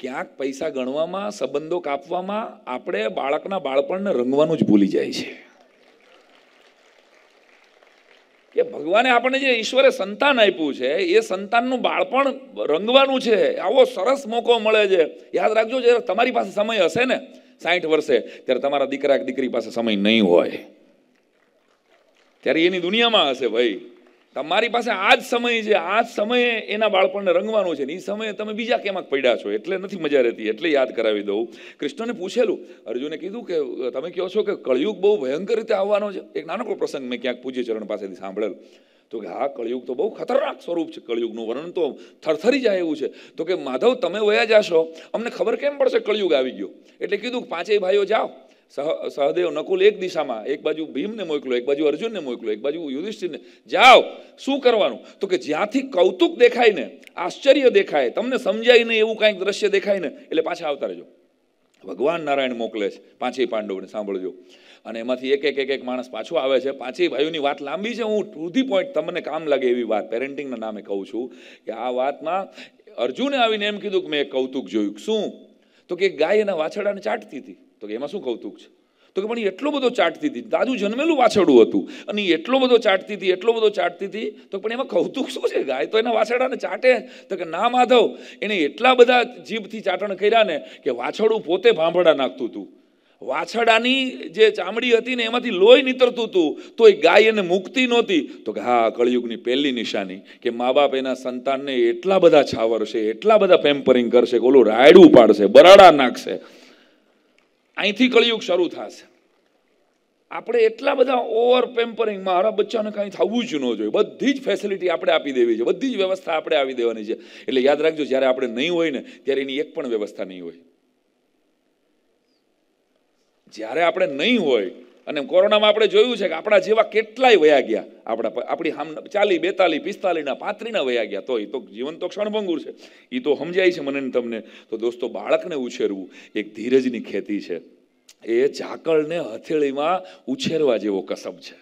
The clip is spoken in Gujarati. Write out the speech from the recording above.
ક્યાંક પૈસા ગણવામાં સંબંધો કાપવામાં આપણે બાળકના બાળપણને રંગવાનું જ ભૂલી જાય છે કે ભગવાને આપણને જે ઈશ્વરે સંતાન આપ્યું છે એ સંતાનનું બાળપણ રંગવાનું છે આવો સરસ મોકો મળે છે યાદ રાખજો જ્યારે તમારી પાસે સમય હશે ને સાઠ વર્ષે ત્યારે તમારા દીકરા કે દીકરી પાસે સમય નહીં હોય ત્યારે એની દુનિયામાં હશે ભાઈ તમારી પાસે આ જ સમય છે આ જ સમયે એના બાળપણને રંગવાનું છે ને એ સમયે તમે બીજા કેમાક પડ્યા છો એટલે નથી મજા રહેતી એટલે યાદ કરાવી દઉં કૃષ્ણને પૂછેલું અર્જુને કીધું કે તમે કહો છો કે કળિયુગ બહુ ભયંકર રીતે આવવાનો છે એક નાનકડો પ્રસંગ મેં ક્યાંક પૂજ્યચરણ પાસેથી સાંભળેલ તો કે હા કળિયુગ તો બહુ ખતરનાક સ્વરૂપ છે કળિયુગનું વર્ણન તો થરથરી જાય એવું છે તો કે માધવ તમે વયા જાશો અમને ખબર કેમ પડશે કળિયુગ આવી ગયો એટલે કીધું પાંચેય ભાઈઓ જાઓ સહદેવ નકુલ એક દિશામાં એક બાજુ ભીમને મોકલો એક બાજુ અર્જુનને મોકલો એક બાજુ યુધિષ્ઠિરને જાઓ શું કરવાનું તો કે જ્યાંથી કૌતુક દેખાય ને આશ્ચર્ય દેખાય તમને સમજાય નહીં એવું કાંઈક દ્રશ્ય દેખાય ને એટલે પાછા આવતા રહેજો ભગવાન નારાયણ મોકલે છે પાંચેય પાંડવને સાંભળજો અને એમાંથી એક એક એક એક માણસ પાછો આવે છે પાંચેય ભાઈઓની વાત લાંબી છે હું ટુ ધી પોઈન્ટ તમને કામ લાગે એવી વાત પેરેન્ટિંગના નામે કહું છું કે આ વાતમાં અર્જુને આવીને એમ કીધું કે મેં કૌતુક જોયું શું તો કે ગાય એના વાછરડાને ચાટતી હતી તો કે એમાં શું કૌતુક છે તો કે પણ એટલો બધો ચાટતી હતી દાદુ જન્મેલું વાછરડું હતું અને એટલો બધો ચાટતી હતી એટલો બધો ચાટતી હતી તો પણ એમાં કૌતુક શું છે ગાય તો એના વાછરડાને ચાટે તો કે ના માધવ એણે એટલા બધા જીભથી ચાટણ કર્યા ને કે વાછરડું પોતે ભાંભડા નાખતું હતું વાછડાની જે ચામડી હતી ને એમાંથી લોહી નીતરતું હતું તો એ ગાય એને મુક્તિ નહોતી તો કે હા કળિયુગની પહેલી નિશાની કે મા બાપ એના સંતાનને એટલા બધા છાવરશે એટલા બધા પેમ્પરિંગ કરશે ઓલું રાયડું પાડશે બરાડા નાખશે અહીંથી કળિયુગ શરૂ થશે આપણે એટલા બધા ઓવર પેમ્પરિંગ મારા બચ્ચાને કાંઈ થવું જ ન જોઈએ બધી જ ફેસિલિટી આપણે આપી દેવી છે બધી જ વ્યવસ્થા આપણે આવી દેવાની છે એટલે યાદ રાખજો જ્યારે આપણે નહીં હોય ને ત્યારે એની એક પણ વ્યવસ્થા નહીં હોય જ્યારે આપણે નહીં હોય અને કોરોનામાં આપણે જોયું છે કે આપણા જેવા કેટલાય વયા ગયા આપણા આપણી આમ ચાલી બેતાલી પિસ્તાલીના પાંત્રીના વયા ગયા તો એ તો જીવન તો ક્ષણભંગુર છે એ તો સમજાય છે મને તમને તો દોસ્તો બાળકને ઉછેરવું એક ધીરજની ખેતી છે એ ઝાકળને હથેળીમાં ઉછેરવા જેવો કસબ છે